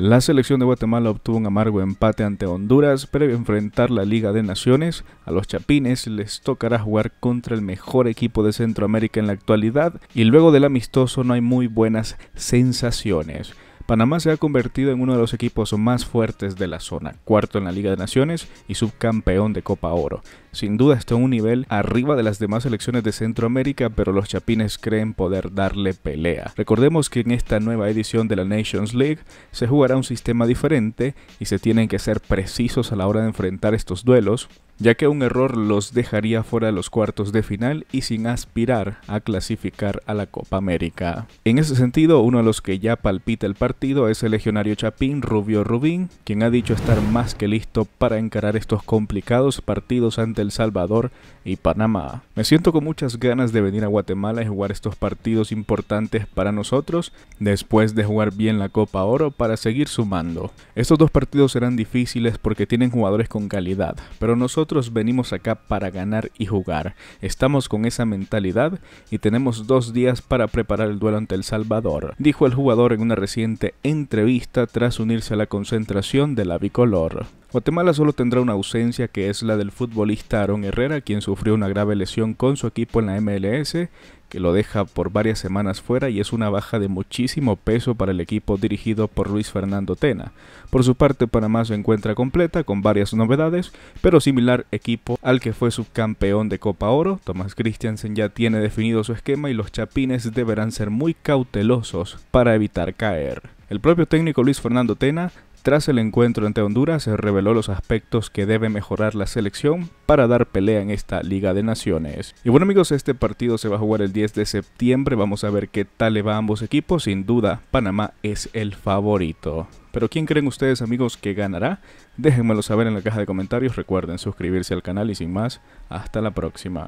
La selección de Guatemala obtuvo un amargo empate ante Honduras, a enfrentar la Liga de Naciones, a los Chapines les tocará jugar contra el mejor equipo de Centroamérica en la actualidad y luego del amistoso no hay muy buenas sensaciones. Panamá se ha convertido en uno de los equipos más fuertes de la zona, cuarto en la Liga de Naciones y subcampeón de Copa Oro. Sin duda está a un nivel arriba de las demás selecciones de Centroamérica, pero los chapines creen poder darle pelea. Recordemos que en esta nueva edición de la Nations League se jugará un sistema diferente y se tienen que ser precisos a la hora de enfrentar estos duelos ya que un error los dejaría fuera de los cuartos de final y sin aspirar a clasificar a la Copa América. En ese sentido, uno de los que ya palpita el partido es el legionario Chapín Rubio Rubín, quien ha dicho estar más que listo para encarar estos complicados partidos ante El Salvador y Panamá. Me siento con muchas ganas de venir a Guatemala y jugar estos partidos importantes para nosotros, después de jugar bien la Copa Oro para seguir sumando. Estos dos partidos serán difíciles porque tienen jugadores con calidad, pero nosotros nosotros venimos acá para ganar y jugar. Estamos con esa mentalidad y tenemos dos días para preparar el duelo ante El Salvador, dijo el jugador en una reciente entrevista tras unirse a la concentración de la bicolor. Guatemala solo tendrá una ausencia que es la del futbolista Aaron Herrera, quien sufrió una grave lesión con su equipo en la MLS, que lo deja por varias semanas fuera y es una baja de muchísimo peso para el equipo dirigido por Luis Fernando Tena. Por su parte, Panamá se encuentra completa con varias novedades, pero similar equipo al que fue subcampeón de Copa Oro, Tomás Christiansen ya tiene definido su esquema y los chapines deberán ser muy cautelosos para evitar caer. El propio técnico Luis Fernando Tena, tras el encuentro entre Honduras, reveló los aspectos que debe mejorar la selección para dar pelea en esta Liga de Naciones. Y bueno amigos, este partido se va a jugar el 10 de septiembre, vamos a ver qué tal le va a ambos equipos, sin duda Panamá es el favorito. Pero ¿quién creen ustedes amigos que ganará? Déjenmelo saber en la caja de comentarios, recuerden suscribirse al canal y sin más, hasta la próxima.